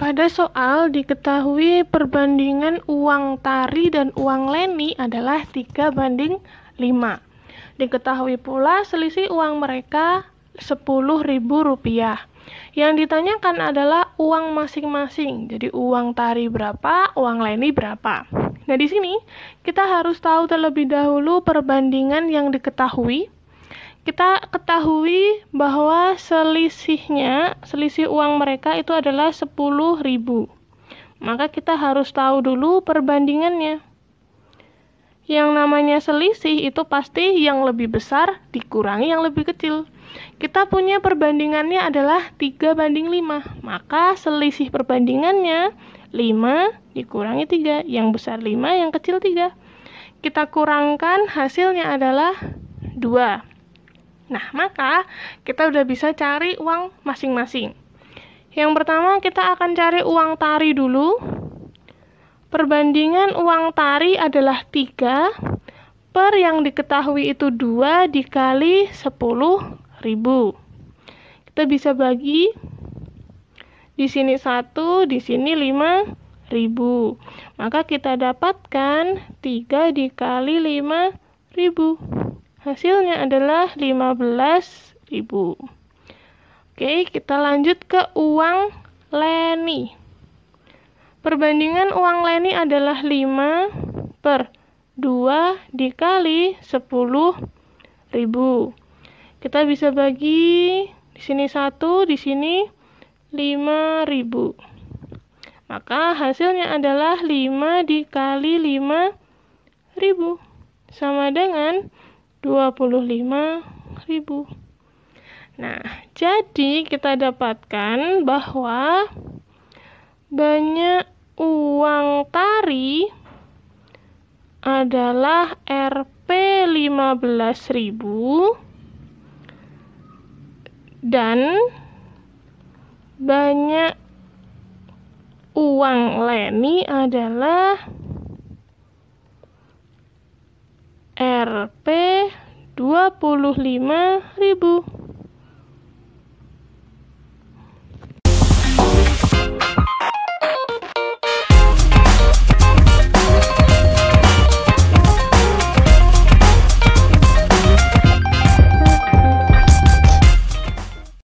Pada soal diketahui perbandingan uang tari dan uang leni adalah 3 banding 5. Diketahui pula selisih uang mereka rp rupiah. Yang ditanyakan adalah uang masing-masing. Jadi uang tari berapa, uang leni berapa. Nah, di sini kita harus tahu terlebih dahulu perbandingan yang diketahui kita ketahui bahwa selisihnya, selisih uang mereka itu adalah 10.000. Maka kita harus tahu dulu perbandingannya. Yang namanya selisih itu pasti yang lebih besar dikurangi yang lebih kecil. Kita punya perbandingannya adalah 3 banding 5. Maka selisih perbandingannya 5 dikurangi 3. Yang besar 5, yang kecil 3. Kita kurangkan hasilnya adalah 2. Nah, maka kita udah bisa cari uang masing-masing. Yang pertama, kita akan cari uang tari dulu. Perbandingan uang tari adalah 3 per yang diketahui itu 2 dikali 10 ribu. Kita bisa bagi di sini 1, di sini 5 ribu. Maka kita dapatkan 3 dikali 5 ribu. Hasilnya adalah 15.000. Oke, kita lanjut ke uang leni. Perbandingan uang leni adalah 5 per 2 dikali 10.000. Kita bisa bagi di sini 1, di sini 5.000. Maka hasilnya adalah 5 dikali 5.000 Sama dengan 25.000. Nah, jadi kita dapatkan bahwa banyak uang tari adalah Rp 15.000 dan banyak uang Leni adalah Rp 15000 25 ribu.